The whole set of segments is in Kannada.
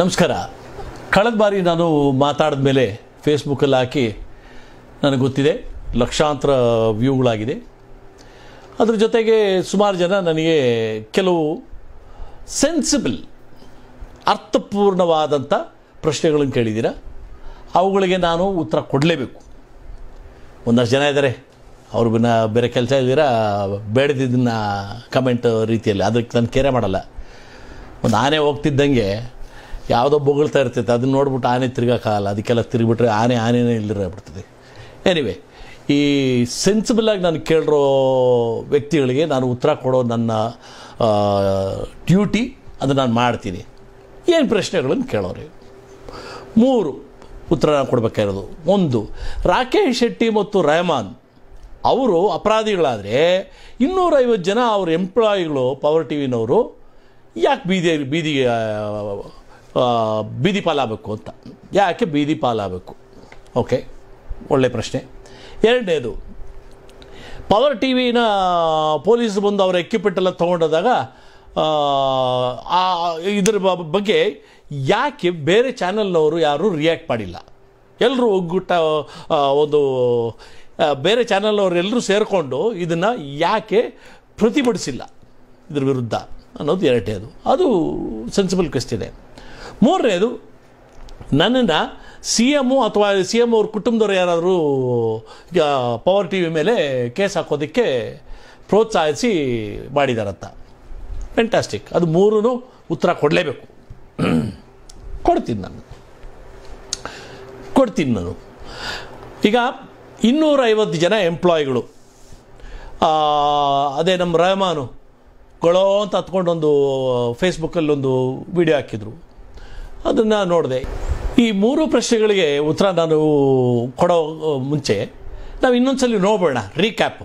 ನಮಸ್ಕಾರ ಕಳೆದ ಬಾರಿ ನಾನು ಮಾತಾಡಿದ ಮೇಲೆ ಫೇಸ್ಬುಕ್ಕಲ್ಲಿ ಹಾಕಿ ನನಗೆ ಗೊತ್ತಿದೆ ಲಕ್ಷಾಂತರ ವ್ಯೂಗಳಾಗಿದೆ ಅದ್ರ ಜೊತೆಗೆ ಸುಮಾರು ಜನ ನನಗೆ ಕೆಲವು ಸೆನ್ಸಿಬಲ್ ಅರ್ಥಪೂರ್ಣವಾದಂಥ ಪ್ರಶ್ನೆಗಳನ್ನು ಕೇಳಿದ್ದೀರ ಅವುಗಳಿಗೆ ನಾನು ಉತ್ತರ ಕೊಡಲೇಬೇಕು ಒಂದಷ್ಟು ಜನ ಇದ್ದಾರೆ ಅವ್ರು ಬಿನ್ನ ಬೇರೆ ಕೆಲಸ ಇದ್ದೀರ ಬೇಡದಿದ್ದನ್ನು ಕಮೆಂಟ್ ರೀತಿಯಲ್ಲಿ ಅದಕ್ಕೆ ನಾನು ಕೇರೆ ಮಾಡಲ್ಲ ಒಂದು ಆನೆ ಹೋಗ್ತಿದ್ದಂಗೆ ಯಾವುದೋ ಬೊಗಳ್ತಾ ಇರ್ತೈತೆ ಅದನ್ನ ನೋಡ್ಬಿಟ್ಟು ಆನೆ ತಿರ್ಗೋಕ್ಕಾಗಲ್ಲ ಅದಕ್ಕೆಲ್ಲ ತಿರುಗಿಬಿಟ್ರೆ ಆನೆ ಆನೆನೇ ಇಲ್ಲಿರಾಗ್ಬಿಡ್ತದೆ ಎನಿವೆ ಈ ಸೆನ್ಸಿಬಲಾಗಿ ನಾನು ಕೇಳಿರೋ ವ್ಯಕ್ತಿಗಳಿಗೆ ನಾನು ಉತ್ತರ ಕೊಡೋ ನನ್ನ ಡ್ಯೂಟಿ ಅದು ನಾನು ಮಾಡ್ತೀನಿ ಏನು ಪ್ರಶ್ನೆಗಳನ್ನು ಕೇಳೋರಿ ಮೂರು ಉತ್ತರ ಕೊಡಬೇಕಾಗಿರೋದು ಒಂದು ರಾಕೇಶ್ ಶೆಟ್ಟಿ ಮತ್ತು ರಹಮಾನ್ ಅವರು ಅಪರಾಧಿಗಳಾದರೆ ಇನ್ನೂರೈವತ್ತು ಜನ ಅವ್ರ ಎಂಪ್ಲಾಯಿಗಳು ಪವರ್ ಟಿ ವಿನವರು ಯಾಕೆ ಬೀದಿ ಬೀದಿಗೆ ಬೀದಿ ಪಾಲಾಗಬೇಕು ಅಂತ ಯಾಕೆ ಬೀದಿ ಪಾಲಾಗಬೇಕು ಓಕೆ ಒಳ್ಳೆ ಪ್ರಶ್ನೆ ಎರಡನೇದು ಪವರ್ ಟಿ ವಿನ ಪೊಲೀಸ್ ಬಂದು ಅವರ ಎಕ್ವಿಪ್ಮೆಂಟ್ ಎಲ್ಲ ತೊಗೊಂಡೋದಾಗ ಇದರ ಬಗ್ಗೆ ಯಾಕೆ ಬೇರೆ ಚಾನಲ್ನವರು ಯಾರೂ ರಿಯಾಕ್ಟ್ ಮಾಡಿಲ್ಲ ಎಲ್ಲರೂ ಒಗ್ಗುಟ್ಟ ಒಂದು ಬೇರೆ ಎಲ್ಲರೂ ಸೇರಿಕೊಂಡು ಇದನ್ನು ಯಾಕೆ ಪ್ರತಿಭಟಿಸಿಲ್ಲ ಇದ್ರ ವಿರುದ್ಧ ಅನ್ನೋದು ಎರಡನೇದು ಅದು ಸೆನ್ಸಿಬಲ್ ಕ್ವೆಸ್ಟಿನೇ ಮೂರನೇದು ನನ್ನನ್ನು ಸಿ ಎಮ್ಮು ಅಥವಾ ಸಿ ಎಮ್ ಅವ್ರ ಕುಟುಂಬದವ್ರು ಯಾರಾದರೂ ಪವರ್ ಟಿ ವಿ ಮೇಲೆ ಕೇಸ್ ಹಾಕೋದಕ್ಕೆ ಪ್ರೋತ್ಸಾಹಿಸಿ ಮಾಡಿದಾರತ್ತ ಫ್ಯಾಂಟಾಸ್ಟಿಕ್ ಅದು ಮೂರೂ ಉತ್ತರ ಕೊಡಲೇಬೇಕು ಕೊಡ್ತೀನಿ ನಾನು ಕೊಡ್ತೀನಿ ನಾನು ಈಗ ಇನ್ನೂರೈವತ್ತು ಜನ ಎಂಪ್ಲಾಯಿಗಳು ಅದೇ ನಮ್ಮ ಕೊಳೋ ಅಂತ ಹತ್ಕೊಂಡೊಂದು ಫೇಸ್ಬುಕ್ಕಲ್ಲೊಂದು ವಿಡಿಯೋ ಹಾಕಿದರು ಅದನ್ನು ನೋಡಿದೆ ಈ ಮೂರು ಪ್ರಶ್ನೆಗಳಿಗೆ ಉತ್ತರ ನಾನು ಕೊಡೋ ಮುಂಚೆ ನಾವು ಇನ್ನೊಂದ್ಸಲ ನೋಡೋಣ ರೀಕ್ಯಾಪ್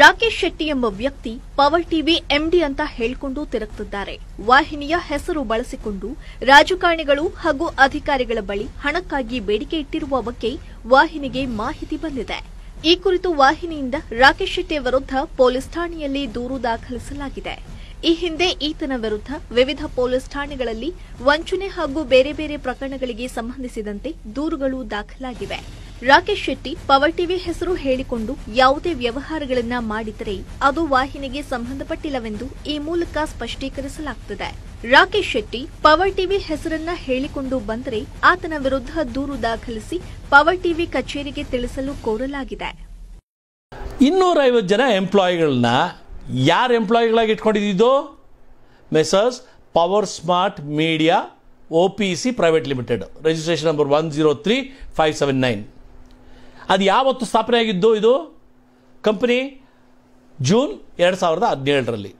ರಾಕೇಶ್ ಶೆಟ್ಟಿ ಎಂಬ ವ್ಯಕ್ತಿ ಪವರ್ ಟಿವಿ ಎಂಡಿ ಅಂತ ಹೇಳಿಕೊಂಡು ತಿರುಗುತ್ತಿದ್ದಾರೆ ವಾಹಿನಿಯ ಹೆಸರು ಬಳಸಿಕೊಂಡು ರಾಜಕಾರಣಿಗಳು ಹಾಗೂ ಅಧಿಕಾರಿಗಳ ಬಳಿ ಹಣಕ್ಕಾಗಿ ಬೇಡಿಕೆ ಇಟ್ಟಿರುವ ಬಗ್ಗೆ ವಾಹಿನಿಗೆ ಮಾಹಿತಿ ಬಂದಿದೆ ಈ ಕುರಿತು ವಾಹಿನಿಯಿಂದ ರಾಕೇಶ್ ಶೆಟ್ಟಿ ವಿರುದ್ಧ ಪೊಲೀಸ್ ಠಾಣೆಯಲ್ಲಿ ದೂರು ದಾಖಲಿಸಲಾಗಿದೆ ಈ ಹಿಂದೆ ಈತನ ವಿರುದ್ಧ ವಿವಿಧ ಪೊಲೀಸ್ ಠಾಣೆಗಳಲ್ಲಿ ವಂಚನೆ ಹಾಗೂ ಬೇರೆ ಬೇರೆ ಪ್ರಕರಣಗಳಿಗೆ ಸಂಬಂಧಿಸಿದಂತೆ ದೂರುಗಳು ದಾಖಲಾಗಿವೆ ರಾಕೇಶ್ ಶೆಟ್ಟಿ ಪವರ್ ಟಿವಿ ಹೆಸರು ಹೇಳಿಕೊಂಡು ಯಾವುದೇ ವ್ಯವಹಾರಗಳನ್ನ ಮಾಡಿದರೆ ಅದು ವಾಹಿನಿಗೆ ಸಂಬಂಧಪಟ್ಟಿಲ್ಲವೆಂದು ಈ ಮೂಲಕ ಸ್ಪಷ್ಟೀಕರಿಸಲಾಗುತ್ತದೆ ರಾಕೇಶ್ ಶೆಟ್ಟಿ ಪವರ್ ಟಿವಿ ಹೆಸರನ್ನ ಹೇಳಿಕೊಂಡು ಬಂದರೆ ಆತನ ವಿರುದ್ಧ ದೂರು ದಾಖಲಿಸಿ ಪವರ್ ಟಿವಿ ಕಚೇರಿಗೆ ತಿಳಿಸಲು ಕೋರಲಾಗಿದೆ ಇನ್ನೂರೈವತ್ತು ಜನ ಎಂಪ್ಲಾಯಿಗಳನ್ನ ಯಾರು ಎಂಪ್ಲಾಯಿಗಳಾಗಿ ಇಟ್ಕೊಂಡಿದ್ದು messrs power smart media O P C private limited registration number one zero three five seven nine ಅದು ಯಾವತ್ತು ಸ್ಥಾಪನೆ ಆಗಿದ್ದು ಇದು ಕಂಪನಿ ಜೂನ್ ಎರಡು ಸಾವಿರದ ಹದಿನೇಳರಲ್ಲಿ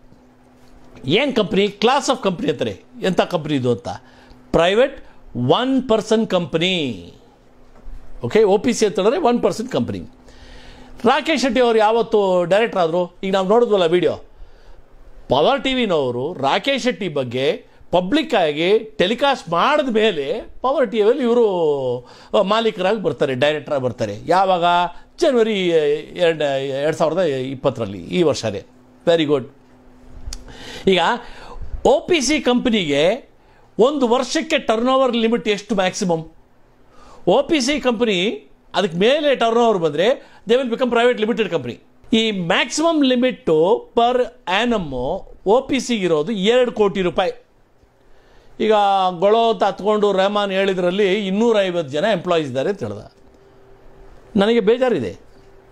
ಏನು ಕಂಪ್ನಿ ಕ್ಲಾಸ್ ಆಫ್ ಕಂಪ್ನಿ ಅಂತಾರೆ ಎಂಥ ಕಂಪ್ನಿ ಇದು ಅಂತ private one person company okay O P C ಹೇಳಿದ್ರೆ one person company Rakesh Shetty ಅವರು ಯಾವತ್ತು ಡೈರೆಕ್ಟರ್ ಆದರು ಈಗ ನಾವು ನೋಡಿದ್ವಲ್ಲ ವಿಡಿಯೋ ಪವರ್ ಟಿ ವಿನವರು ರಾಕೇಶ್ ಶೆಟ್ಟಿ ಬಗ್ಗೆ ಪಬ್ಲಿಕ್ ಆಗಿ ಟೆಲಿಕಾಸ್ಟ್ ಮಾಡಿದ ಮೇಲೆ ಪವರ್ ಟಿ ವಿಯಲ್ಲಿ ಇವರು ಮಾಲೀಕರಾಗಿ ಬರ್ತಾರೆ ಡೈರೆಕ್ಟರಾಗಿ ಬರ್ತಾರೆ ಯಾವಾಗ ಜನವರಿ ಎರಡು ಎರಡು ಸಾವಿರದ ಇಪ್ಪತ್ತರಲ್ಲಿ ಈ ವರ್ಷವೇ ವೆರಿ ಗುಡ್ ಈಗ ಒ ಪಿ ಸಿ ಕಂಪ್ನಿಗೆ ಒಂದು ವರ್ಷಕ್ಕೆ ಟರ್ನ್ ಓವರ್ ಲಿಮಿಟ್ ಎಷ್ಟು maximum O P C company ಅದಕ್ಕೆ ಮೇಲೆ ಟರ್ನ್ ಓವರ್ ಬಂದರೆ they will become private limited company ಈ maximum limit per annum O P ಸಿಗಿರೋದು ಎರಡು ಕೋಟಿ ರೂಪಾಯಿ ಈಗ ಗೊಳೋ ಅಂತ ಹತ್ಕೊಂಡು ರೆಹಮಾನ್ ಹೇಳಿದ್ರಲ್ಲಿ ಇನ್ನೂರೈವತ್ತು ಜನ ಎಂಪ್ಲಾಯೀಸ್ ಇದ್ದಾರೆ ಅಂತ ಹೇಳ್ದ ನನಗೆ ಬೇಜಾರಿದೆ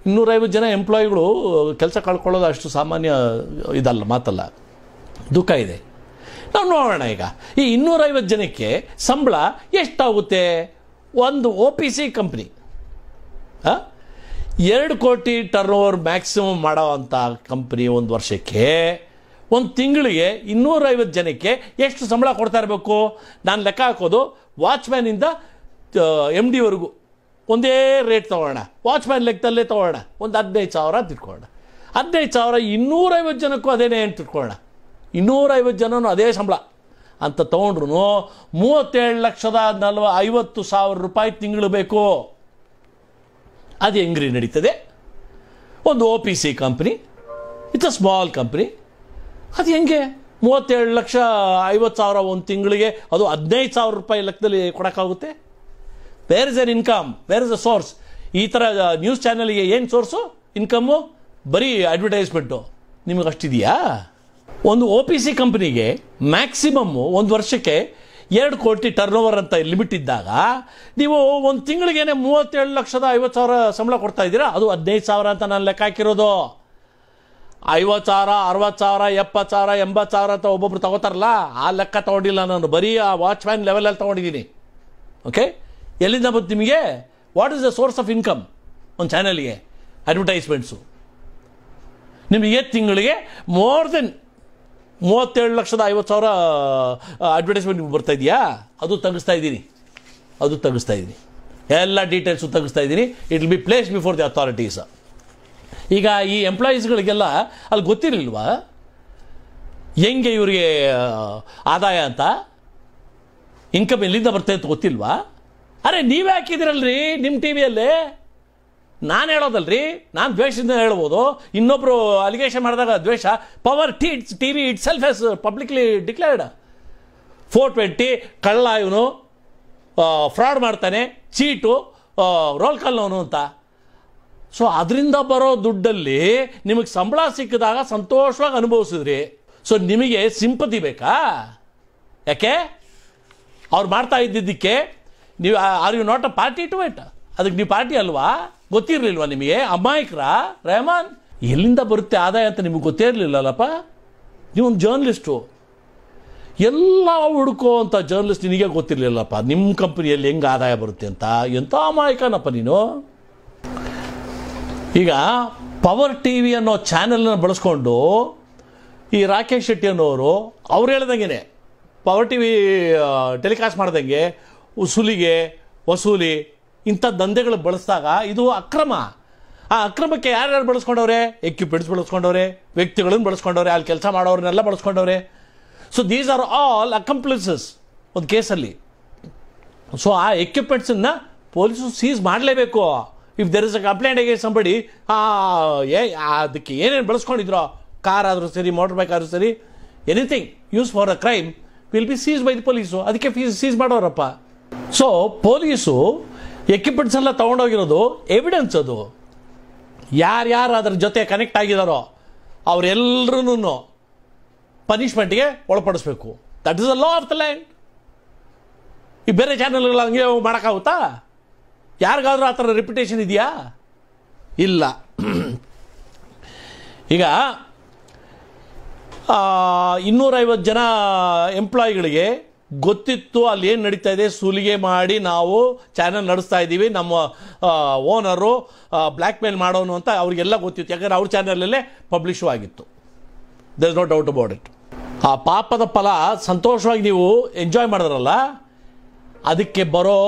ಇನ್ನೂರೈವತ್ತು ಜನ ಎಂಪ್ಲಾಯಿಗಳು ಕೆಲಸ ಕಳ್ಕೊಳ್ಳೋದು ಅಷ್ಟು ಸಾಮಾನ್ಯ ಇದಲ್ಲ ಮಾತಲ್ಲ ದುಃಖ ಇದೆ ನಾವು ನೋಡೋಣ ಈಗ ಈ ಇನ್ನೂರೈವತ್ತು ಜನಕ್ಕೆ ಸಂಬಳ ಎಷ್ಟಾಗುತ್ತೆ ಒಂದು ಒ ಪಿ ಸಿ ಕಂಪ್ನಿ ಎರಡು ಕೋಟಿ ಟರ್ನ್ ಓವರ್ ಮ್ಯಾಕ್ಸಿಮಮ್ ಮಾಡೋವಂಥ ಕಂಪ್ನಿ ಒಂದು ವರ್ಷಕ್ಕೆ ಒಂದು ತಿಂಗಳಿಗೆ ಇನ್ನೂರೈವತ್ತು ಜನಕ್ಕೆ ಎಷ್ಟು ಸಂಬಳ ಕೊಡ್ತಾ ಇರಬೇಕು ನಾನು ಲೆಕ್ಕ ಹಾಕೋದು ವಾಚ್ಮ್ಯಾನಿಂದ ಎಮ್ ಡಿವರೆಗೂ ಒಂದೇ ರೇಟ್ ತೊಗೊಳ್ಳೋಣ ವಾಚ್ಮ್ಯಾನ್ ಲೆಕ್ಕದಲ್ಲೇ ತೊಗೊಳ್ಳೋಣ ಒಂದು ಹದಿನೈದು ಸಾವಿರ ತಿಳ್ಕೊಳ್ಳೋಣ ಹದಿನೈದು ಸಾವಿರ ಇನ್ನೂರೈವತ್ತು ಜನಕ್ಕೂ ಅದೇನೇ ಅಂತ ತಿಳ್ಕೊಳ್ಳೋಣ ಇನ್ನೂರೈವತ್ತು ಜನನೂ ಅದೇ ಸಂಬಳ ಅಂತ ತೊಗೊಂಡ್ರು ಮೂವತ್ತೇಳು ಲಕ್ಷದ ನಲ್ವ ಐವತ್ತು ಸಾವಿರ ರೂಪಾಯಿ ತಿಂಗಳು ಬೇಕು ಅದು ಹೆಂಗ್ರಿ ನಡೀತದೆ ಒಂದು O P C company it's a small company ಅದು ಹೆಂಗೆ ಮೂವತ್ತೇಳು ಲಕ್ಷ ಐವತ್ತು ಸಾವಿರ ಒಂದು ತಿಂಗಳಿಗೆ ಅದು ಹದಿನೈದು ಸಾವಿರ ರೂಪಾಯಿ ಲೆಕ್ಕದಲ್ಲಿ ಕೊಡೋಕ್ಕಾಗುತ್ತೆ where is an income where is a source ಈ ಥರ ನ್ಯೂಸ್ ಚಾನಲ್ಗೆ ಏನು ಸೋರ್ಸು ಇನ್ಕಮ್ಮು ಬರೀ ಅಡ್ವರ್ಟೈಸ್ಮೆಂಟು ನಿಮಗೆ ಅಷ್ಟಿದೆಯಾ ಒಂದು ಓ ಪಿ ಸಿ ಕಂಪ್ನಿಗೆ ಮ್ಯಾಕ್ಸಿಮಮ್ಮು ಒಂದು ವರ್ಷಕ್ಕೆ ಎರಡು ಕೋಟಿ ಟರ್ನ್ ಓವರ್ ಅಂತ ಲಿಮಿಟ್ ಇದ್ದಾಗ ನೀವು ಒಂದು ತಿಂಗಳಿಗೇನೆ ಮೂವತ್ತೇಳು ಲಕ್ಷದ ಐವತ್ತು ಸಾವಿರ ಸಂಬಳ ಕೊಡ್ತಾ ಇದ್ದೀರಾ ಅದು ಹದಿನೈದು ಸಾವಿರ ಅಂತ ನಾನು ಲೆಕ್ಕ ಹಾಕಿರೋದು ಐವತ್ತು ಸಾವಿರ ಅರವತ್ತು ಸಾವಿರ ಎಪ್ಪತ್ತು ಸಾವಿರ ಎಂಬತ್ತು ಸಾವಿರ ಅಂತ ಒಬ್ಬೊಬ್ರು ತಗೋತಾರಲ್ಲ ಆ ಲೆಕ್ಕ ತೊಗೊಂಡಿಲ್ಲ ನಾನು ಬರೀ ಆ ವಾಚ್ಮ್ಯಾನ್ ಲೆವೆಲಲ್ಲಿ ತೊಗೊಂಡಿದ್ದೀನಿ ಓಕೆ ಎಲ್ಲಿಂದ ಬಂತು ನಿಮಗೆ what is the source of income ಒಂದು ಚಾನಲ್ಗೆ ಅಡ್ವರ್ಟೈಸ್ಮೆಂಟ್ಸು ನಿಮಗೆ ತಿಂಗಳಿಗೆ ಮೋರ್ ದೆನ್ ಮೂವತ್ತೇಳು ಲಕ್ಷದ ಐವತ್ತು ಸಾವಿರ ಅಡ್ವರ್ಟೈಸ್ಮೆಂಟ್ ನಿಮ್ಗೆ ಬರ್ತಾ ಇದೆಯಾ ಅದು ತೆಗಿಸ್ತಾ ಇದ್ದೀನಿ ಅದು ತೆಗಿಸ್ತಾ ಇದ್ದೀನಿ ಎಲ್ಲ ಡೀಟೇಲ್ಸು ತೆಗಿಸ್ತಾ ಇದ್ದೀನಿ it will be place before the authorities ಈಗ ಈ ಎಂಪ್ಲಾಯೀಸ್ಗಳಿಗೆಲ್ಲ ಅಲ್ಲಿ ಗೊತ್ತಿರಲಿಲ್ವಾ ಹೆಂಗೆ ಇವರಿಗೆ ಆದಾಯ ಅಂತ ಇನ್ಕಮ್ ಎಲ್ಲಿಂದ ಬರ್ತಾ ಅಂತ ಗೊತ್ತಿಲ್ವಾ ಅರೆ ನೀವೇ ಹಾಕಿದಿರಲ್ರಿ ನಿಮ್ಮ ಟಿ ವಿಯಲ್ಲೇ ನಾನು ಹೇಳೋದಲ್ರಿ ನಾನು ದ್ವೇಷದಿಂದ ಹೇಳ್ಬೋದು ಇನ್ನೊಬ್ರು ಅಲಿಗೇಷನ್ ಮಾಡಿದಾಗ ದ್ವೇಷ power T T V itself has publicly declared four twenty ಕಳ್ಳ ಇವನು ಫ್ರಾಡ್ ಮಾಡ್ತಾನೆ ಚೀಟು ರೋಲ್ ಕಲ್ಲವನು ಅಂತ ಸೊ ಅದರಿಂದ ಬರೋ ದುಡ್ಡಲ್ಲಿ ನಿಮಗೆ ಸಂಬಳ ಸಿಕ್ಕಿದಾಗ ಸಂತೋಷವಾಗಿ ಅನುಭವಿಸಿದ್ರಿ ಸೊ ನಿಮಗೆ ಸಿಂಪತಿ ಬೇಕಾ ಯಾಕೆ ಅವ್ರು ಮಾಡ್ತಾ ಇದ್ದಿದ್ದಕ್ಕೆ ನೀವು are you not a party to it ಅದಕ್ಕೆ ನೀವು ಪಾರ್ಟಿ ಅಲ್ವಾ ಗೊತ್ತಿರಲಿಲ್ವ ನಿಮಗೆ ಅಮಾಯಕರ ರೆಹಮಾನ್ ಎಲ್ಲಿಂದ ಬರುತ್ತೆ ಆದಾಯ ಅಂತ ನಿಮಗೆ ಗೊತ್ತೇ ಇರಲಿಲ್ಲಲ್ಲಪ್ಪ ಒಂದು ಜರ್ನಲಿಸ್ಟು ಎಲ್ಲ ಅಂತ ಜರ್ನಲಿಸ್ಟ್ ನಿನಗೆ ಗೊತ್ತಿರಲಿಲ್ಲಪ್ಪ ನಿಮ್ಮ ಕಂಪ್ನಿಯಲ್ಲಿ ಹೆಂಗೆ ಆದಾಯ ಬರುತ್ತೆ ಅಂತ ಎಂಥ ಅಮಾಯಕನಪ್ಪ ನೀನು ಈಗ ಪವರ್ ಟಿ ವಿ ಅನ್ನೋ ಚಾನೆಲ್ನ ಬಳಸ್ಕೊಂಡು ಈ ರಾಕೇಶ್ ಶೆಟ್ಟಿ ಅನ್ನೋರು ಅವ್ರು ಹೇಳ್ದಂಗೆ ಪವರ್ ಟಿ ವಿ ಟೆಲಿಕಾಸ್ಟ್ ಮಾಡ್ದಂಗೆ ಸುಲಿಗೆ ವಸೂಲಿ ಇಂಥ ದಂಧೆಗಳು ಬಳಸಿದಾಗ ಇದು ಅಕ್ರಮ ಆ ಅಕ್ರಮಕ್ಕೆ ಯಾರ್ಯಾರು ಬಳಸ್ಕೊಂಡವ್ರೆ ಎಕ್ವಿಪ್ಮೆಂಟ್ಸ್ ಬಳಸ್ಕೊಂಡವ್ರೆ ವ್ಯಕ್ತಿಗಳನ್ನು ಬಳಸ್ಕೊಂಡವ್ರೆ ಅಲ್ಲಿ ಕೆಲಸ ಮಾಡೋರನ್ನೆಲ್ಲ ಬಳಸ್ಕೊಂಡವ್ರೆ so these are all accomplices ಒಂದು ಕೇಸಲ್ಲಿ ಸೊ ಆ ಎಕ್ವಿಪ್ಮೆಂಟ್ಸನ್ನು ಪೊಲೀಸು ಸೀಸ್ ಮಾಡಲೇಬೇಕು if there is a complaint ಹೇಗೆ ಸಂಬಡಿ ಏ ಅದಕ್ಕೆ ಏನೇನು ಬಳಸ್ಕೊಂಡಿದ್ರು ಕಾರ್ ಆದರೂ ಸರಿ ಮೋಟರ್ ಬೈಕ್ ಆದರೂ ಸರಿ anything use for a crime will be seize by the police ಅದಕ್ಕೆ ಫೀಸ್ ಸೀಸ್ ಮಾಡೋರಪ್ಪ ಸೊ ಪೊಲೀಸು ಎಕ್ವಿಪ್ಮೆಂಟ್ಸ್ ಎಲ್ಲ ತೊಗೊಂಡೋಗಿರೋದು ಎವಿಡೆನ್ಸ್ ಅದು ಯಾರ್ಯಾರು ಅದ್ರ ಜೊತೆ ಕನೆಕ್ಟ್ ಆಗಿದಾರೋ ಅವರೆಲ್ಲರೂ ಪನಿಷ್ಮೆಂಟ್ಗೆ ಒಳಪಡಿಸ್ಬೇಕು that is a law of the land ಈ ಬೇರೆ ಚಾನೆಲ್ಗಳು ಹಂಗೆ ಮಾಡೋಕ್ಕಾಗುತ್ತಾ ಯಾರಿಗಾದರೂ ಆ ಥರ ರೆಪ್ಯುಟೇಷನ್ ಇದೆಯಾ ಇಲ್ಲ ಈಗ ಇನ್ನೂರೈವತ್ತು ಜನ ಎಂಪ್ಲಾಯಿಗಳಿಗೆ ಗೊತ್ತಿತ್ತು ಅಲ್ಲಿ ಏನು ನಡೀತಾ ಇದೆ ಸುಲಿಗೆ ಮಾಡಿ ನಾವು ಚಾನೆಲ್ ನಡೆಸ್ತಾ ಇದ್ದೀವಿ ನಮ್ಮ ಓನರು ಬ್ಲ್ಯಾಕ್ ಮೇಲ್ ಮಾಡೋನು ಅಂತ ಅವರಿಗೆಲ್ಲ ಗೊತ್ತಿತ್ತು ಯಾಕಂದರೆ ಅವ್ರ ಚಾನಲಲ್ಲೇ ಪಬ್ಲಿಷ್ ಆಗಿತ್ತು there is no doubt about it ಆ ಪಾಪದ ಫಲ ಸಂತೋಷವಾಗಿ ನೀವು ಎಂಜಾಯ್ ಮಾಡಿದ್ರಲ್ಲ ಅದಕ್ಕೆ ಬರೋ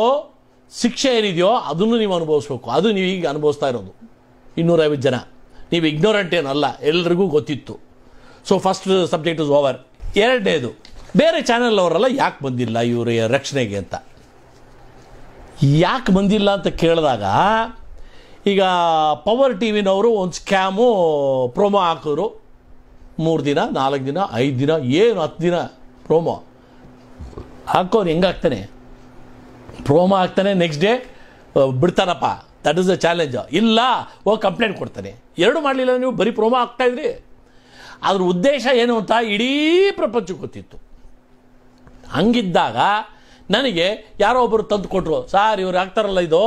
ಶಿಕ್ಷೆ ಏನಿದೆಯೋ ಅದನ್ನು ನೀವು ಅನುಭವಿಸ್ಬೇಕು ಅದು ನೀವು ಈಗ ಅನುಭವಿಸ್ತಾ ಇರೋದು ಇನ್ನೂರೈವತ್ತು ಜನ ನೀವು ಇಗ್ನೋರೆಂಟ್ ಏನಲ್ಲ ಎಲ್ರಿಗೂ ಗೊತ್ತಿತ್ತು so first subject is over ಎರಡನೇದು ಬೇರೆ ಚಾನೆಲ್ ಅವರೆಲ್ಲ ಯಾಕೆ ಬಂದಿಲ್ಲ ಇವರ ರಕ್ಷಣೆಗೆ ಅಂತ ಯಾಕೆ ಬಂದಿಲ್ಲ ಅಂತ ಕೇಳಿದಾಗ ಈಗ ಪವರ್ ಟಿ ವಿನವರು ಒಂದು ಸ್ಕ್ಯಾಮು ಪ್ರೋಮೋ ಹಾಕಿದ್ರು ಮೂರು ದಿನ ನಾಲ್ಕು ದಿನ ಐದು ದಿನ ಏನು ಹತ್ತು ದಿನ ಪ್ರೋಮೋ ಹಾಕೋರು ಹೆಂಗಾಗ್ತಾನೆ ಪ್ರೋಮೋ ಹಾಕ್ತಾನೆ ನೆಕ್ಸ್ಟ್ ಡೇ ಬಿಡ್ತಾನಪ್ಪ ದಟ್ ಇಸ್ ಅ ಚಾಲೆಂಜ್ ಇಲ್ಲ ಹೋಗಿ ಕಂಪ್ಲೇಂಟ್ ಕೊಡ್ತಾನೆ ಎರಡು ಮಾಡಲಿಲ್ಲ ನೀವು ಬರೀ ಪ್ರೋಮೋ ಹಾಕ್ತಾಯಿದ್ರಿ ಅದ್ರ ಉದ್ದೇಶ ಏನು ಅಂತ ಇಡೀ ಪ್ರಪಂಚಕ್ಕೆ ಗೊತ್ತಿತ್ತು ಹಂಗಿದ್ದಾಗ ನನಗೆ ಯಾರೋ ಒಬ್ಬರು ತಂದು ಕೊಟ್ಟರು ಸಾರ್ ಇವ್ರು ಆಗ್ತಾರಲ್ಲ ಇದು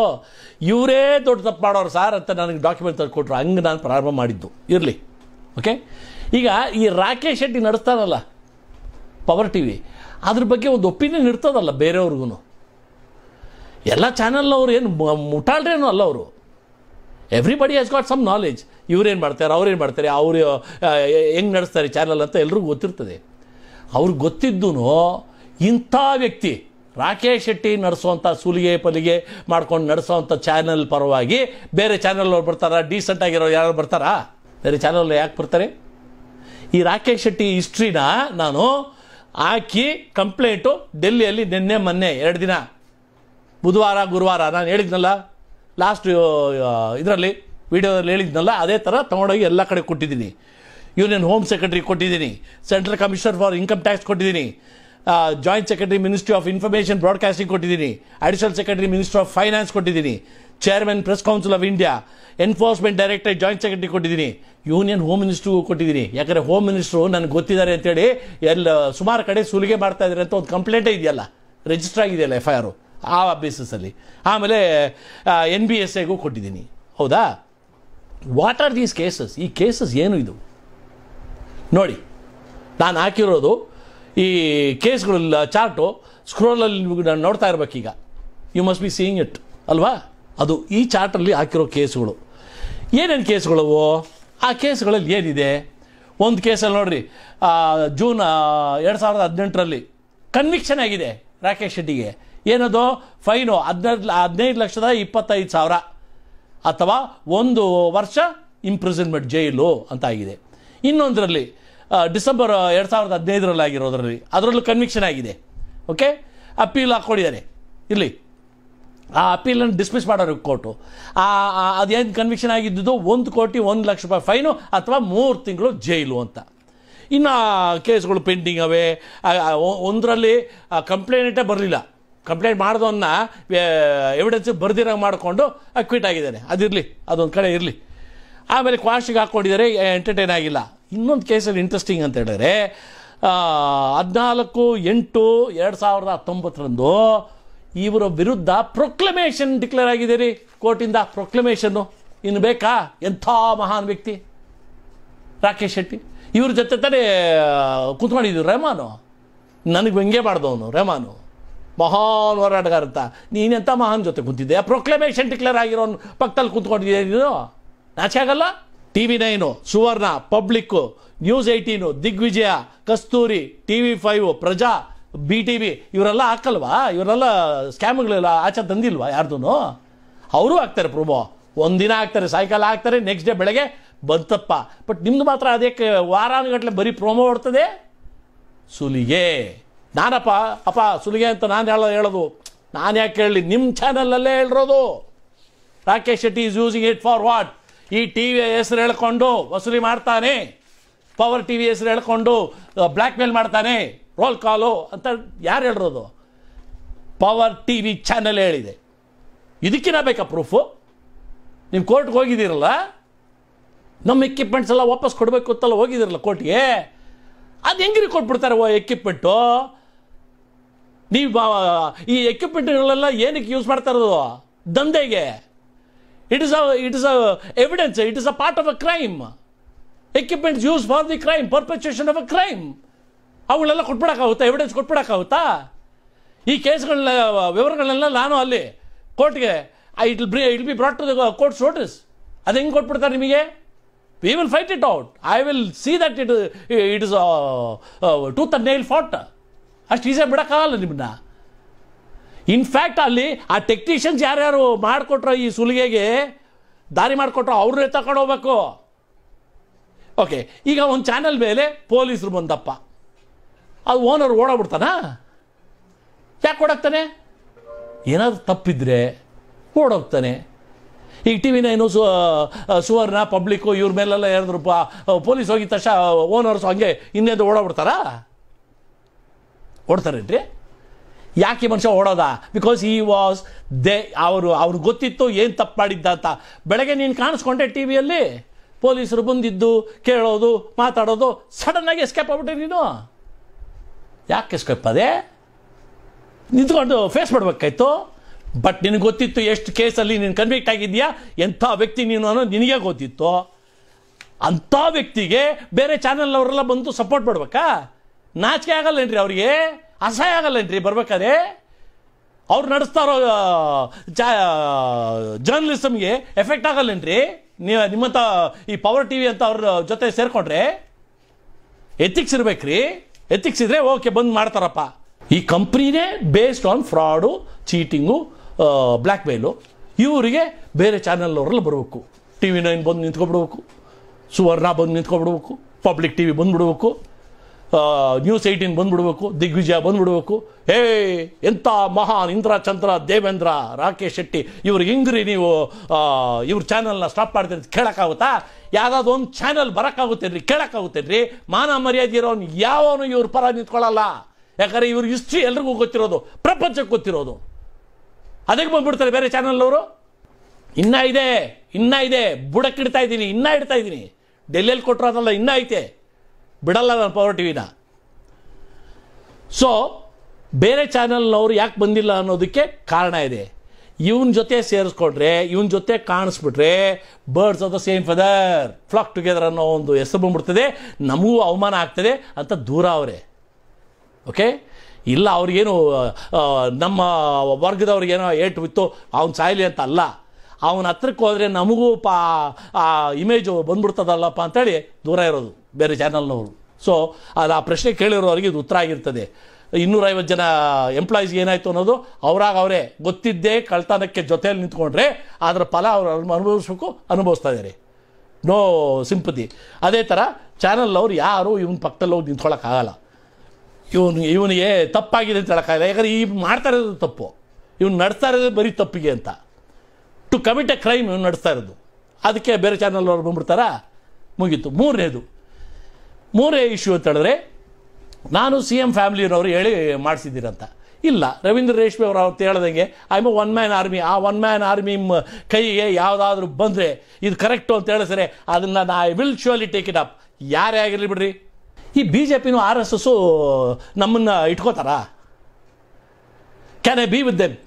ಇವರೇ ದೊಡ್ಡ ತಪ್ಪು ಮಾಡೋರು ಸಾರ್ ಅಂತ ನನಗೆ ಡಾಕ್ಯುಮೆಂಟ್ ತಂದು ಕೊಟ್ಟರು ಹಂಗೆ ನಾನು ಪ್ರಾರಂಭ ಮಾಡಿದ್ದು ಇರಲಿ ಓಕೆ ಈಗ ಈ ರಾಕೇಶ್ ಶೆಟ್ಟಿ ನಡೆಸ್ತಾರಲ್ಲ ಪವರ್ ಟಿ ವಿ ಅದ್ರ ಬಗ್ಗೆ ಒಂದು ಒಪಿನಿಯನ್ ಇರ್ತದಲ್ಲ ಬೇರೆಯವ್ರಿಗೂ ಎಲ್ಲ ಚಾನಲ್ನವ್ರು ಏನು ಮುಟಾಳ್ರೇನು ಅಲ್ಲ ಅವರು everybody has got some knowledge ಇವ್ರೇನು ಮಾಡ್ತಾರೆ ಅವ್ರೇನು ಮಾಡ್ತಾರೆ ಅವರು ಹೆಂಗೆ ನಡೆಸ್ತಾರೆ ಚಾನಲ್ ಅಂತ ಎಲ್ರಿಗೂ ಗೊತ್ತಿರ್ತದೆ ಅವ್ರಿಗೆ ಗೊತ್ತಿದ್ದೂ ಇಂಥ ವ್ಯಕ್ತಿ ರಾಕೇಶ್ ಶೆಟ್ಟಿ ನಡೆಸುವಂಥ ಸುಲಿಗೆ ಪಲಿಗೆ ಮಾಡ್ಕೊಂಡು ನಡೆಸೋವಂಥ ಚಾನಲ್ ಪರವಾಗಿ ಬೇರೆ ಚಾನಲ್ ಅವ್ರು ಬರ್ತಾರಾ ಡೀಸೆಂಟ್ ಆಗಿರೋರು ಯಾರು ಬರ್ತಾರಾ ಬೇರೆ ಚಾನಲ್ ಯಾಕೆ ಬರ್ತಾರೆ ಈ ರಾಕೇಶ್ ಶೆಟ್ಟಿ ಹಿಸ್ಟ್ರಿನ ನಾನು ಹಾಕಿ ಕಂಪ್ಲೇಂಟು ಡೆಲ್ಲಿಯಲ್ಲಿ ನಿನ್ನೆ ಮೊನ್ನೆ ಎರಡು ದಿನ ಬುಧವಾರ ಗುರುವಾರ ನಾನು ಹೇಳಿದ್ನಲ್ಲ ಲಾಸ್ಟ್ ಇದರಲ್ಲಿ ವಿಡಿಯೋದಲ್ಲಿ ಹೇಳಿದ್ನಲ್ಲ ಅದೇ ಥರ ತಗೊಂಡೋಗಿ ಎಲ್ಲ ಕಡೆ ಕೊಟ್ಟಿದ್ದೀನಿ ಯೂನಿಯನ್ ಹೋಮ್ ಸೆಕ್ರೆಟರಿ ಕೊಟ್ಟಿದ್ದೀನಿ central commissioner for income tax ಕೊಟ್ಟಿದ್ದೀನಿ joint secretary ministry of information broadcasting ಕೊಟ್ಟಿದ್ದೀನಿ additional secretary ministry of finance ಕೊಟ್ಟಿದ್ದೀನಿ chairman press council of India enforcement director joint secretary ಕೊಟ್ಟಿದ್ದೀನಿ ಯೂನಿಯನ್ ಹೋಮ್ ಮಿನಿಸ್ಟ್ರಿಗೂ ಕೊಟ್ಟಿದ್ದೀನಿ ಯಾಕಂದರೆ ಹೋಮ್ ಮಿನಿಸ್ಟ್ರು ನನಗೆ ಗೊತ್ತಿದ್ದಾರೆ ಅಂತೇಳಿ ಎಲ್ಲ ಸುಮಾರು ಕಡೆ ಸುಲಿಗೆ ಮಾಡ್ತಾ ಇದ್ದಾರೆ ಅಂತ ಒಂದು ಕಂಪ್ಲೇಂಟೇ ಇದೆಯಲ್ಲ ರಿಜಿಸ್ಟರ್ ಆಗಿದೆಯಲ್ಲ ಎಫ್ ಐ ಆರು ಆ ಬೇಸಿಸಲ್ಲಿ ಆಮೇಲೆ ಎನ್ ಬಿ ಎಸ್ ಎಗೂ ಕೊಟ್ಟಿದ್ದೀನಿ ಹೌದಾ ವಾಟ್ ಆರ್ ದೀಸ್ ಕೇಸಸ್ ಈ ಕೇಸಸ್ ಏನು ಇದು ನೋಡಿ ನಾನು ಹಾಕಿರೋದು ಈ ಕೇಸ್ಗಳ ಚಾರ್ಟು ಸ್ಕ್ರೋಲಲ್ಲಿ ನಿಮಗೆ ನಾನು ನೋಡ್ತಾ ಇರಬೇಕೀಗ you must be seeing it ಅಲ್ವಾ ಅದು ಈ ಚಾರ್ಟಲ್ಲಿ ಹಾಕಿರೋ ಕೇಸ್ಗಳು ಏನೇನು ಕೇಸ್ಗಳವು ಆ ಕೇಸ್ಗಳಲ್ಲಿ ಏನಿದೆ ಒಂದು ಕೇಸಲ್ಲಿ ನೋಡ್ರಿ ಜೂನ್ ಎರಡು ಸಾವಿರದ ಹದಿನೆಂಟರಲ್ಲಿ ಕನ್ವಿಕ್ಷನ್ ಆಗಿದೆ ರಾಕೇಶ್ ಶೆಟ್ಟಿಗೆ ಏನದು ಫೈನು ಹದಿನೈದು ಹದಿನೈದು ಲಕ್ಷದ ಇಪ್ಪತ್ತೈದು ಸಾವಿರ ಅಥವಾ ಒಂದು ವರ್ಷ ಇಂಪ್ರಿಸನ್ಮೆಂಟ್ ಜೈಲು ಅಂತ ಆಗಿದೆ ಇನ್ನೊಂದರಲ್ಲಿ ಡಿಸೆಂಬರ್ ಎರಡು ಸಾವಿರದ ಹದಿನೈದರಲ್ಲಿ ಆಗಿರೋದ್ರಲ್ಲಿ ಅದರಲ್ಲೂ ಕನ್ವಿಕ್ಷನ್ ಆಗಿದೆ ಓಕೆ ಅಪೀಲ್ ಹಾಕ್ಕೊಂಡಿದ್ದಾರೆ ಇರಲಿ ಆ ಅಪೀಲನ್ನು ಡಿಸ್ಮಿಸ್ ಮಾಡೋರು ಕೋರ್ಟು ಆ ಅದೇನು ಕನ್ವಿಕ್ಷನ್ ಆಗಿದ್ದುದು ಒಂದು ಕೋಟಿ ಒಂದು ಲಕ್ಷ ರೂಪಾಯಿ ಫೈನು ಅಥವಾ ಮೂರು ತಿಂಗಳು ಜೈಲು ಅಂತ ಇನ್ನು ಕೇಸ್ಗಳು ಪೆಂಡಿಂಗ್ ಅವೆ ಒಂದರಲ್ಲಿ ಕಂಪ್ಲೇಂಟೇ ಬರಲಿಲ್ಲ ಕಂಪ್ಲೇಂಟ್ ಮಾಡೋದನ್ನು ಎವಿಡೆನ್ಸ್ ಬರ್ದಿರೋ ಮಾಡಿಕೊಂಡು ಕ್ವಿಟ್ ಆಗಿದ್ದಾನೆ ಅದಿರಲಿ ಅದೊಂದು ಕಡೆ ಇರಲಿ ಆಮೇಲೆ ಕ್ವಾಶಿಗೆ ಹಾಕ್ಕೊಂಡಿದ್ದಾರೆ ಎಂಟರ್ಟೈನ್ ಆಗಿಲ್ಲ ಇನ್ನೊಂದು ಕೇಸಲ್ಲಿ ಇಂಟ್ರೆಸ್ಟಿಂಗ್ ಅಂತ ಹೇಳಿದ್ರೆ ಹದಿನಾಲ್ಕು ಎಂಟು ಎರಡು ಸಾವಿರದ ಹತ್ತೊಂಬತ್ತರಂದು ಇವರ ವಿರುದ್ಧ ಪ್ರೊಕ್ಲಮೇಷನ್ ಡಿಕ್ಲೇರ್ ಆಗಿದೆ ರೀ ಕೋರ್ಟಿಂದ ಪ್ರೊಕ್ಲಮೇಷನ್ನು ಇನ್ನು ಬೇಕಾ ಎಂಥ ಮಹಾನ್ ವ್ಯಕ್ತಿ ರಾಕೇಶ್ ಶೆಟ್ಟಿ ಇವ್ರ ಜೊತೆ ತಾನೇ ಕೂತ್ಕೊಂಡಿದ್ದೀವಿ ರೆಹಮಾನು ನನಗೆ ವ್ಯಂಗ್ಯ ಅವನು ರೆಹಮಾನು ಮಹಾನ್ ಹೋರಾಟಗಾರ ಅಂತ ನೀನೆಂಥ ಮಹಾನ್ ಜೊತೆ ಕೂತಿದ್ದೆ ಪ್ರೊಕ್ಲಮೇಷನ್ ಡಿಕ್ಲೇರ್ ಆಗಿರೋನು ಪಕ್ಕದಲ್ಲಿ ಕೂತ್ಕೊಂಡಿದ್ದೆ ನೀನು ನಾಚೆ ಆಗಲ್ಲ T V nine Suvarna public news eighteen Digvijaya Kasthuri T V five Praja B T V ಇವರೆಲ್ಲ ಹಾಕಲ್ವಾ ಇವರೆಲ್ಲ ಸ್ಕ್ಯಾಮ್ಗಳೆಲ್ಲ ಆಚೆ ತಂದಿಲ್ವಾ ಯಾರ್ದೂ ಅವರು ಹಾಕ್ತಾರೆ ಪ್ರೊಮೋ ಒಂದಿನ ಹಾಕ್ತಾರೆ ಸಾಯಂಕಾಲ ಹಾಕ್ತಾರೆ ನೆಕ್ಸ್ಟ್ ಡೇ ಬೆಳಗ್ಗೆ ಬಂತಪ್ಪ ಬಟ್ ನಿಮ್ದು ಮಾತ್ರ ಅದಕ್ಕೆ ವಾರಾನುಗಟ್ಲೆ ಬರೀ ಪ್ರೊಮೋ ಹೊಡ್ತದೆ ಸುಲಿಗೆ ನಾನಪ್ಪ ಅಪ್ಪ ಸುಲಿಗೆ ಅಂತ ನಾನು ಹೇಳೋ ಹೇಳೋದು ನಾನು ಯಾಕೆ ಹೇಳಿ ನಿಮ್ಮ ಚಾನಲಲ್ಲೇ ಹೇಳಿರೋದು Rakesh Shetty is using it for what ಈ ಟಿ ವಿ ಹೆಸರು ಹೇಳ್ಕೊಂಡು ವಸೂಲಿ ಮಾಡ್ತಾನೆ ಪವರ್ ಟಿ ವಿ ಹೆಸರು ಹೇಳ್ಕೊಂಡು ಬ್ಲ್ಯಾಕ್ ಮೇಲ್ ಮಾಡ್ತಾನೆ ರೋಲ್ ಕಾಲು ಅಂತ ಯಾರು ಹೇಳಿರೋದು ಪವರ್ ಟಿ ವಿ ಚಾನೆಲ್ ಹೇಳಿದೆ ಇದಕ್ಕಿನ್ನ ಬೇಕಾ ಪ್ರೂಫು ನೀವು ಕೋರ್ಟ್ಗೆ ಹೋಗಿದ್ದೀರಲ್ಲ ನಮ್ಮ ಎಕ್ವಿಪ್ಮೆಂಟ್ಸ್ ಎಲ್ಲ ವಾಪಸ್ ಕೊಡಬೇಕು ಅಂತಲ್ಲ ಹೋಗಿದ್ದೀರಲ್ಲ ಕೋರ್ಟ್ಗೆ ಅದು ಹೆಂಗ್ರಿ ಕೊಟ್ಬಿಡ್ತಾರೆ ಓ ಎಕ್ವಿಪ್ಮೆಂಟು ನೀವು ಈ ಎಕ್ವಿಪ್ಮೆಂಟ್ಗಳೆಲ್ಲ ಏನಕ್ಕೆ ಯೂಸ್ ಮಾಡ್ತಾ ಇರೋದು ದಂಧೆಗೆ it is a it is a evidence it is a part of a crime equipments use for the crime perpetration of a crime ಅವುಗಳೆಲ್ಲ ಕೊಟ್ಬಿಡೋಕ್ಕಾಗುತ್ತಾ ಎವಿಡೆನ್ಸ್ ಕೊಟ್ಬಿಡೋಕ್ಕಾಗುತ್ತಾ ಈ ಕೇಸ್ಗಳನ್ನ ವಿವರಗಳನ್ನೆಲ್ಲ ನಾನು ಅಲ್ಲಿ ಕೋರ್ಟ್ಗೆ ಇಟ್ ಬ್ರಿ it be brought to the court's notice ಅದು ಹೆಂಗೆ ಕೊಟ್ಬಿಡ್ತಾರೆ ನಿಮಗೆ we will fight it out I will see that it it is tooth and nail fight ಅಷ್ಟು ಈಸಿಯಾಗಿ ಬಿಡೋಕ್ಕಾಗಲ್ಲ ನಿಮ್ಮನ್ನ ಇನ್ಫ್ಯಾಕ್ಟ್ ಅಲ್ಲಿ ಆ ಟೆಕ್ನಿಷಿಯನ್ಸ್ ಯಾರ್ಯಾರು ಮಾಡಿಕೊಟ್ರೋ ಈ ಸುಲಿಗೆಗೆ ದಾರಿ ಮಾಡಿಕೊಟ್ರೋ ಅವ್ರನ್ನೇ ತಗೊಂಡೋಗ್ಬೇಕು ಓಕೆ ಈಗ ಒಂದು ಚಾನೆಲ್ ಮೇಲೆ ಪೊಲೀಸರು ಬಂದಪ್ಪ ಅದು ಓನರ್ ಓಡಾಬಿಡ್ತಾನ ಯಾಕೆ ಓಡಾಕ್ತಾನೆ ಏನಾದರೂ ತಪ್ಪಿದ್ರೆ ಓಡೋಗ್ತಾನೆ ಈಗ ಟಿ ವಿ ನೈನು ಸು ಸುವರ್ಣ ಪಬ್ಲಿಕ್ಕು ಇವ್ರ ಮೇಲೆಲ್ಲ ಹೇಳಿದ್ರು ಪೊಲೀಸ್ ಹೋಗಿದ ತಕ್ಷಣ ಓನರ್ಸ್ ಹಂಗೆ ಇನ್ನೇದು ಓಡಾಬಿಡ್ತಾರಾ ಓಡ್ತಾರೇನ್ರಿ ಯಾಕೆ ಮನುಷ್ಯ ಓಡೋದ ಬಿಕಾಸ್ ಈ ವಾಸ್ ದೇ ಅವರು ಅವ್ರಿಗೆ ಗೊತ್ತಿತ್ತು ಏನು ತಪ್ಪು ಮಾಡಿದ್ದ ಅಂತ ಬೆಳಗ್ಗೆ ನೀನು ಕಾಣಿಸ್ಕೊಂಡೆ ಟಿ ವಿಯಲ್ಲಿ ಪೊಲೀಸರು ಬಂದಿದ್ದು ಕೇಳೋದು ಮಾತಾಡೋದು ಸಡನ್ನಾಗಿ ಎಸ್ಕೇಪ್ ಆಗ್ಬಿಟ್ಟೆ ನೀನು ಯಾಕೆ ಎಸ್ಕೇಪ್ ಅದೇ ನಿಂತ್ಕೊಂಡು ಫೇಸ್ ಮಾಡಬೇಕಾಯ್ತು ಬಟ್ ನಿನಗೆ ಗೊತ್ತಿತ್ತು ಎಷ್ಟು ಕೇಸಲ್ಲಿ ನೀನು ಕನ್ವಿಕ್ಟ್ ಆಗಿದೆಯಾ ಎಂಥ ವ್ಯಕ್ತಿ ನೀನು ಅನ್ನೋ ನಿನಗೆ ಗೊತ್ತಿತ್ತು ಅಂಥ ವ್ಯಕ್ತಿಗೆ ಬೇರೆ ಚಾನಲ್ ಅವರೆಲ್ಲ ಬಂದು ಸಪೋರ್ಟ್ ಮಾಡ್ಬೇಕಾ ನಾಚಿಕೆ ಆಗಲ್ಲೇನ್ರಿ ಅವರಿಗೆ ಅಸಹ್ಯ ಆಗಲ್ಲೇನ್ರಿ ಬರ್ಬೇಕಾದ್ರೆ ಅವ್ರು ನಡೆಸ್ತಾರೋ ಇರೋ ಜರ್ನಲಿಸಮ್ಗೆ ಎಫೆಕ್ಟ್ ಆಗಲ್ಲೇನ್ರಿ ನೀವು ನಿಮ್ಮಂತ ಈ ಪವರ್ ಟಿವಿ ಅಂತ ಅವ್ರ ಜೊತೆ ಸೇರ್ಕೊಂಡ್ರೆ ಎಥಿಕ್ಸ್ ಇರ್ಬೇಕ್ರಿ ಎಥಿಕ್ಸ್ ಇದ್ರೆ ಓಕೆ ಬಂದ್ ಮಾಡ್ತಾರಪ್ಪ ಈ ಕಂಪ್ನಿನೇ based on fraud cheating blackmail ಇವರಿಗೆ ಬೇರೆ ಚಾನೆಲ್ ಅವ್ರಲ್ಲಿ ಬರಬೇಕು ಟಿ ವಿ ನೈನ್ ಬಂದು ನಿಂತ್ಕೊಬಿಡ್ಬೇಕು ಸುವರ್ಣ ಬಂದು ನಿಂತ್ಕೊಬಿಡ್ಬೇಕು ಪಬ್ಲಿಕ್ ಟಿ ವಿ ಬಂದ್ಬಿಡ್ಬೇಕು ನ್ಯೂಸ್ ಏಯ್ಟೀನ್ ಬಂದ್ಬಿಡ್ಬೇಕು ದಿಗ್ವಿಜಯ ಬಂದ್ಬಿಡ್ಬೇಕು ಹೇ ಎಂಥ ಮಹಾನ್ ಇಂದ್ರ ಚಂದ್ರ ದೇವೇಂದ್ರ ರಾಕೇಶ್ ಶೆಟ್ಟಿ ಇವ್ರಿಗೆ ಹಿಂಗ್ರಿ ನೀವು ಇವ್ರ ಚಾನಲ್ನ ಸ್ಟಾಪ್ ಮಾಡ್ತೀರಿ ಕೇಳೋಕ್ಕಾಗುತ್ತಾ ಯಾವುದಾದ್ರು ಒಂದು ಚಾನಲ್ ಬರೋಕ್ಕಾಗುತ್ತೇನ್ರಿ ರೀ ಮಾನ ಮರ್ಯಾದೆ ಇರೋನು ಯಾವನು ಇವ್ರ ಪರ ನಿಂತ್ಕೊಳ್ಳಲ್ಲ ಯಾಕಂದರೆ ಇವ್ರ ಹಿಸ್ಟ್ರಿ ಎಲ್ರಿಗೂ ಗೊತ್ತಿರೋದು ಪ್ರಪಂಚಕ್ಕೆ ಗೊತ್ತಿರೋದು ಅದಕ್ಕೆ ಬಂದ್ಬಿಡ್ತಾರೆ ಬೇರೆ ಚಾನಲ್ನವರು ಇನ್ನೂ ಇದೆ ಇನ್ನೂ ಇದೆ ಬುಡಕ್ಕಿಡ್ತಾ ಇದ್ದೀನಿ ಇನ್ನೂ ಇಡ್ತಾ ಇದ್ದೀನಿ ಡೆಲ್ಲಿಯಲ್ಲಿ ಕೊಟ್ಟಿರೋದಲ್ಲ ಇನ್ನೂ ಐತೆ ಬಿಡಲ್ಲ ನಾನು ಪವರ್ ವಿನ ಸೊ ಬೇರೆ ಚಾನಲ್ನವ್ರು ಯಾಕೆ ಬಂದಿಲ್ಲ ಅನ್ನೋದಕ್ಕೆ ಕಾರಣ ಇದೆ ಇವನ ಜೊತೆ ಸೇರಿಸ್ಕೊಂಡ್ರೆ ಇವನ ಜೊತೆ ಕಾಣಿಸ್ಬಿಟ್ರೆ birds of the same feather flock together ಅನ್ನೋ ಒಂದು ಹೆಸರು ಬಂದ್ಬಿಡ್ತದೆ ನಮಗೂ ಅವಮಾನ ಆಗ್ತದೆ ಅಂತ ದೂರ ಅವರೇ ಓಕೆ ಇಲ್ಲ ಅವ್ರಿಗೇನು ನಮ್ಮ ವರ್ಗದವ್ರಿಗೇನೋ ಏಟು ಬಿತ್ತು ಅವ್ನು ಸಾಯಲಿ ಅಂತ ಅಲ್ಲ ಅವನ ಹತ್ರಕ್ಕೆ ಹೋದರೆ ನಮಗೂ ಪಾ ಆ ಇಮೇಜು ಬಂದ್ಬಿಡ್ತದಲ್ಲಪ್ಪ ಅಂತೇಳಿ ದೂರ ಇರೋದು ಬೇರೆ ಚಾನಲ್ನವರು ಸೊ ಅದು ಆ ಪ್ರಶ್ನೆ ಕೇಳಿರೋರಿಗೆ ಇದು ಉತ್ತರ ಆಗಿರ್ತದೆ ಇನ್ನೂರೈವತ್ತು ಜನ ಎಂಪ್ಲಾಯೀಸ್ಗೆ ಏನಾಯಿತು ಅನ್ನೋದು ಅವರಾಗ ಅವರೇ ಗೊತ್ತಿದ್ದೇ ಕಳ್ತನಕ್ಕೆ ಜೊತೆಯಲ್ಲಿ ನಿಂತ್ಕೊಂಡ್ರೆ ಅದರ ಫಲ ಅವರು ಅನುಭವಿಸ್ಬೇಕು ಅನುಭವಿಸ್ತಾ ಇದ್ದಾರೆ ನೋ ಸಿಂಪತಿ ಅದೇ ಥರ ಚಾನಲ್ನವ್ರು ಯಾರು ಇವನ ಪಕ್ಕದಲ್ಲಿ ಹೋಗಿ ನಿಂತ್ಕೊಳ್ಳೋಕ್ಕಾಗಲ್ಲ ಇವನು ಇವನಿಗೆ ತಪ್ಪಾಗಿದೆ ಅಂತ ಹೇಳೋಕ್ಕಾಗಲ್ಲ ಯಾಕಂದರೆ ಈ ಮಾಡ್ತಾ ಇರೋದು ತಪ್ಪು ಇವ್ನ ನಡ್ತಾ ಇರೋದು ಬರೀ ತಪ್ಪಿಗೆ ಅಂತ ಟು ಕಮಿಟ್ ಎ ಕ್ರೈಮ್ ನಡೆಸ್ತಾ ಇರೋದು ಅದಕ್ಕೆ ಬೇರೆ ಚಾನಲ್ ಅವ್ರು ಬಂದ್ಬಿಡ್ತಾರ ಮುಗೀತು ಮೂರನೇದು ಮೂರೇ ಇಶ್ಯೂ ಅಂತ ಹೇಳಿದ್ರೆ ನಾನು ಸಿ ಎಮ್ ಫ್ಯಾಮಿಲಿಯವರು ಹೇಳಿ ಮಾಡಿಸಿದ್ದೀರಂತ ಇಲ್ಲ ರವೀಂದ್ರ ರೇಷ್ಮೆ ಅವರು ಅವ್ರು ಹೇಳ್ದಂಗೆ I a one man army ಆ ಒನ್ ಮ್ಯಾನ್ ಆರ್ಮಿ ಕೈಗೆ ಯಾವುದಾದ್ರೂ ಬಂದರೆ ಇದು ಕರೆಕ್ಟು ಅಂತ ಹೇಳಿದ್ರೆ ಅದನ್ನು ನಾ I will surely take it up ಯಾರೇ ಆಗಿರಲಿ ಬಿಡ್ರಿ ಈ ಬಿ ಜೆ ಪಿನೂ ಆರ್ ಎಸ್ ಎಸ್ಸು ನಮ್ಮನ್ನು ಇಟ್ಕೋತಾರಾ can I be with them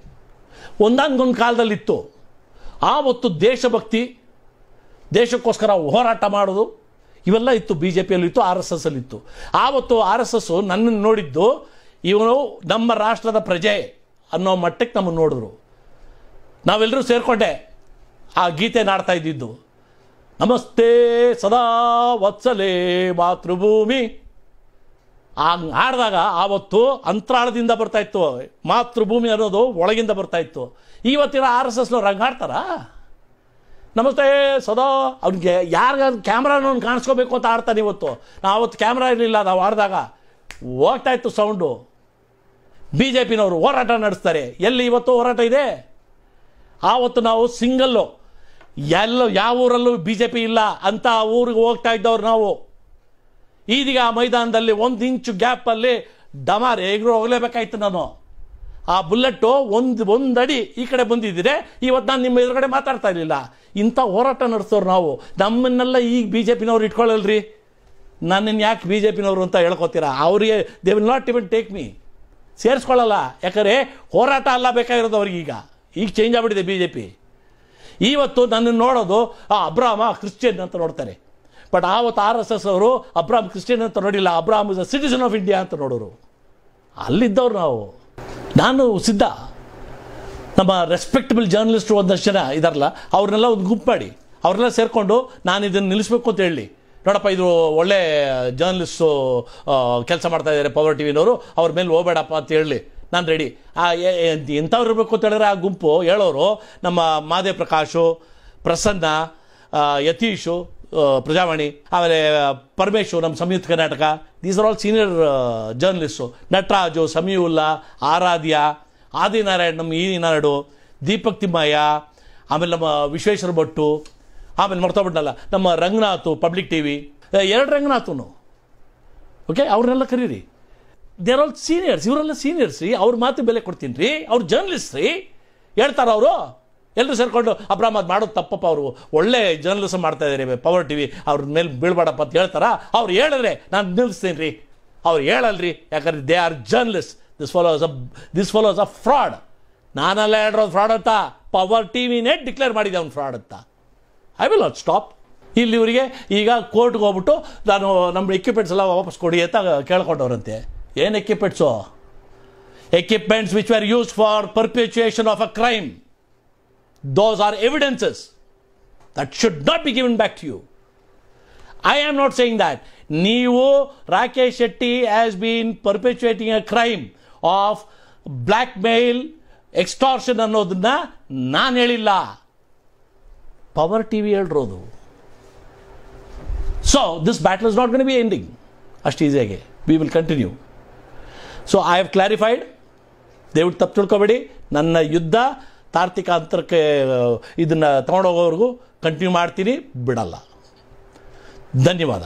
ಒಂದೊಂದು ಕಾಲದಲ್ಲಿತ್ತು ಆವತ್ತು ದೇಶಭಕ್ತಿ ದೇಶಕ್ಕೋಸ್ಕರ ಹೋರಾಟ ಮಾಡೋದು ಇವೆಲ್ಲ ಇತ್ತು ಬಿ ಜೆ ಪಿಯಲ್ಲಿ ಇತ್ತು ಆರ್ ಎಸ್ ಎಸ್ ಇತ್ತು ಆವತ್ತು ಆರ್ ಎಸ್ ಎಸ್ಸು ನನ್ನನ್ನು ನೋಡಿದ್ದು ಇವನು ನಮ್ಮ ರಾಷ್ಟ್ರದ ಪ್ರಜೆ ಅನ್ನೋ ಮಟ್ಟಕ್ಕೆ ನಮ್ಮನ್ನು ನೋಡಿದ್ರು ನಾವೆಲ್ಲರೂ ಸೇರಿಕೊಂಡೆ ಆ ಗೀತೆ ನಾಡ್ತಾ ಇದ್ದಿದ್ದು ನಮಸ್ತೆ ಸದಾ ವತ್ಸಲೇ ಮಾತೃಭೂಮಿ ಆ ಹಾಡಿದಾಗ ಆವತ್ತು ಅಂತರಾಳದಿಂದ ಬರ್ತಾಯಿತ್ತು ಮಾತೃಭೂಮಿ ಅನ್ನೋದು ಒಳಗಿಂದ ಬರ್ತಾಯಿತ್ತು ಇವತ್ತಿನ ಆರ್ ಎಸ್ ಎಸ್ನವ್ರು ಹಂಗೆ ಆಡ್ತಾರಾ ನಮಸ್ತೆ ಸದಾ ಅವ್ನಿಗೆ ಯಾರಿಗಾದ್ರು ಕ್ಯಾಮ್ರಾನು ಅವ್ನು ಕಾಣಿಸ್ಕೋಬೇಕು ಅಂತ ಆಡ್ತಾನೆ ಇವತ್ತು ನಾ ಅವತ್ತು ಕ್ಯಾಮ್ರಾ ಇರಲಿಲ್ಲ ನಾವು ಆಡಿದಾಗ ಹೋಗ್ತಾ ಇತ್ತು ಸೌಂಡು ಬಿ ಜೆ ಪಿನವರು ಹೋರಾಟ ನಡೆಸ್ತಾರೆ ಎಲ್ಲಿ ಇವತ್ತು ಹೋರಾಟ ಇದೆ ಆವತ್ತು ನಾವು ಸಿಂಗಲ್ಲು ಎಲ್ಲ ಯಾವ ಊರಲ್ಲೂ ಬಿ ಜೆ ಪಿ ಇಲ್ಲ ಅಂತ ಊರಿಗೆ ಹೋಗ್ತಾ ಇದ್ದವ್ರು ನಾವು ಇದೀಗ ಆ ಮೈದಾನದಲ್ಲಿ ಒಂದು ಇಂಚು ಗ್ಯಾಪಲ್ಲಿ ಡಮಾರ್ ಹೇಗೂ ಹೋಗಲೇಬೇಕಾಯ್ತು ನಾನು ಆ ಬುಲ್ಲೆಟ್ಟು ಒಂದು ಒಂದಡಿ ಈ ಕಡೆ ಬಂದಿದ್ದೀರಿ ಇವತ್ತು ನಾನು ನಿಮ್ಮ ಎದುರುಗಡೆ ಮಾತಾಡ್ತಾ ಇರಲಿಲ್ಲ ಇಂಥ ಹೋರಾಟ ನಡೆಸೋರು ನಾವು ನಮ್ಮನ್ನೆಲ್ಲ ಈಗ ಬಿ ಜೆ ಪಿನವ್ರು ಇಟ್ಕೊಳ್ಳಲ್ರಿ ನನ್ನನ್ನು ಯಾಕೆ ಬಿ ಜೆ ಪಿನವರು ಅಂತ ಹೇಳ್ಕೊತೀರಾ ಅವರಿಗೆ they will not even take me ಸೇರಿಸ್ಕೊಳ್ಳಲ್ಲ ಯಾಕಂದರೆ ಹೋರಾಟ ಅಲ್ಲ ಬೇಕಾಗಿರೋದು ಅವ್ರಿಗೆ ಈಗ ಈಗ ಚೇಂಜ್ ಆಗಿಬಿಟ್ಟಿದೆ ಬಿ ಜೆ ಪಿ ಇವತ್ತು ನನ್ನನ್ನು ನೋಡೋದು ಆ ಅಬ್ರಾಮ ಕ್ರಿಶ್ಚಿಯನ್ ಅಂತ ನೋಡ್ತಾರೆ ಬಟ್ ಆವತ್ತು ಆರ್ ಎಸ್ ಎಸ್ ಅವರು ಅಬ್ರಾಮ್ ಕ್ರಿಶ್ಚಿಯನ್ ಅಂತ ನೋಡಿಲ್ಲ Abram is a citizen of India ಅಂತ ನೋಡೋರು ಅಲ್ಲಿದ್ದವ್ರು ನಾವು ನಾನು ಸಿದ್ಧ ನಮ್ಮ ರೆಸ್ಪೆಕ್ಟಬಲ್ ಜರ್ನಲಿಸ್ಟ್ರು ಒಂದಷ್ಟು ಜನ ಇದಾರಲ್ಲ ಅವ್ರನ್ನೆಲ್ಲ ಒಂದು ಗುಂಪು ಮಾಡಿ ಅವ್ರನ್ನೆಲ್ಲ ಸೇರಿಕೊಂಡು ನಾನು ಇದನ್ನು ನಿಲ್ಲಿಸ್ಬೇಕು ಅಂತ ಹೇಳಿ ನೋಡಪ್ಪ ಇದು ಒಳ್ಳೆ ಜರ್ನಲಿಸ್ಟು ಕೆಲಸ ಮಾಡ್ತಾ ಇದ್ದಾರೆ ಪವರ್ ಟಿ ವಿನವರು ಅವ್ರ ಮೇಲೆ ಹೋಗ್ಬೇಡಪ್ಪ ಅಂತ ಹೇಳಿ ನಾನು ರೆಡಿ ಆ ಎಂಥವ್ರು ಇರಬೇಕು ಅಂತ ಹೇಳಿದ್ರೆ ಆ ಗುಂಪು ಹೇಳೋರು ನಮ್ಮ ಮಾದೇ ಪ್ರಕಾಶು ಪ್ರಸನ್ನ ಯತೀಶು ಪ್ರಜಾವಾಣಿ ಆಮೇಲೆ ಪರಮೇಶ್ವರ್ ನಮ್ಮ Samyukta Karnataka these are all senior journalist Nataraju Samiulla Aradhya Adinarayan ನಮ್ಮ ಈ ದೀಪಕ್ ತಿಮ್ಮಯ್ಯ ಆಮೇಲೆ ನಮ್ಮ ವಿಶ್ವೇಶ್ವರ ಭಟ್ಟು ಆಮೇಲೆ ಮರ್ತೋಬಿಟ್ನಲ್ಲ ನಮ್ಮ ರಂಗನಾಥು ಪಬ್ಲಿಕ್ ಟಿ ವಿ ಎರಡು ರಂಗನಾಥನು ಓಕೆ ಅವ್ರನ್ನೆಲ್ಲ ಕರೀರಿ ದೇರ್ ಆಲ್ ಸೀನಿಯರ್ಸ್ ಇವರೆಲ್ಲ ಸೀನಿಯರ್ಸ್ ರೀ ಅವ್ರ ಮಾತು ಬೆಲೆ ಕೊಡ್ತೀನಿ ರೀ ಅವ್ರು ಜರ್ನಲಿಸ್ಟ್ ರೀ ಹೇಳ್ತಾರ ಅವರು ಎಲ್ಲರೂ ಸೇರಿಕೊಂಡು ಅಬ್ರಾಮ್ ಅದು ಮಾಡೋದು ತಪ್ಪಪ್ಪ ಅವರು ಒಳ್ಳೆ ಜರ್ನಲಿಸಮ್ ಮಾಡ್ತಾ ಇದ್ದಾರೆ ಪವರ್ ಟಿ ವಿ ಅವ್ರ ಮೇಲೆ ಬೀಳ್ಬಾಡಪ್ಪ ಅಂತ ಹೇಳ್ತಾರಾ ಅವ್ರು ಹೇಳಿದ್ರೆ ನಾನು ನಿಲ್ಲಿಸ್ತೀನಿ ರೀ ಅವ್ರು ಹೇಳಲ್ರಿ ಯಾಕಂದ್ರೆ they are journalist this follows a this follows a fraud ನಾನೆಲ್ಲ ಹೇಳಿರೋದು ಫ್ರಾಡ್ ಅಂತ ಪವರ್ ಟಿ ವಿನೇ ಡಿಕ್ಲೇರ್ ಮಾಡಿದೆ ಅವ್ನು ಫ್ರಾಡ್ ಅಂತ ಐ ವಿಲ್ ನಾಟ್ ಸ್ಟಾಪ್ ಇಲ್ಲಿ ಇವರಿಗೆ ಈಗ ಕೋರ್ಟ್ಗೆ ಹೋಗ್ಬಿಟ್ಟು ನಾನು ನಮ್ಮ ಎಕ್ವಿಪ್ಮೆಂಟ್ಸ್ ಎಲ್ಲ ವಾಪಸ್ ಕೊಡಿ ಅಂತ ಕೇಳ್ಕೊಂಡವ್ರಂತೆ ಏನು equipments equipments which are use for perpetuation of a crime those are evidences that should not be given back to you. I am not saying that. Neo Rakesh Shetty has been perpetrating a crime of blackmail, extortion, and nanelilla. Power TV Eldrodu. So, this battle is not going to be ending. Ashtizege. We will continue. So, I have clarified. They would tap to Nana Yuddha. ತಾರ್ತಿಕ ಅಂತರಕ್ಕೆ ಇದನ್ನು ತೊಗೊಂಡೋಗೋವರೆಗೂ ಕಂಟಿನ್ಯೂ ಮಾಡ್ತೀನಿ ಬಿಡಲ್ಲ ಧನ್ಯವಾದ